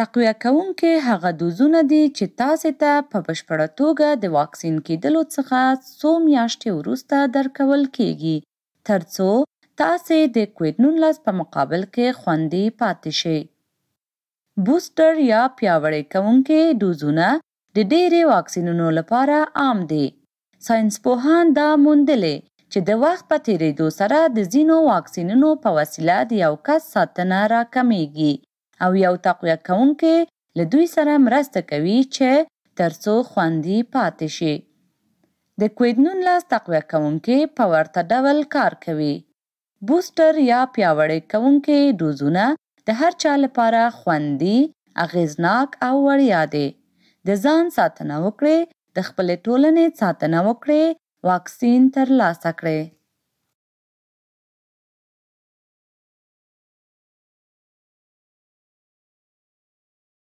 تقویه کوونکي هغه دوزونه دي چې تاسې ته په بشپړه توګه د واکسین کېدلو څخه څو میاشتې وروسته درکول کیږي ترڅو تاسې د کووید 19 په مقابل کې خوندي پاتې شئ. بوستر یا پیاوړی کوونکي دوزونه د ډېری واکسینونو لپاره عام دي. ساينسپوهان دا موندلې چې د وخت په تیریدو سره د ځینو واکسینونو په وسیله د یو کس ساتنه راکمیږي. او یو تقویه کوونکی له دوی سره مرسته کوي چې ترڅو خوندي پاتې شي د کوید نونلس تقویه کوونکی په ورته ډول کار کوي بوسټر یا پیاوړی کوونکی ډوزونه د هر چا لپاره خوندي اغیزناک او وړیا دي د ځان ساتنه وکړئ د خپلې ټولنې ساتنه وکړئ واکسین ترلاسه کړئ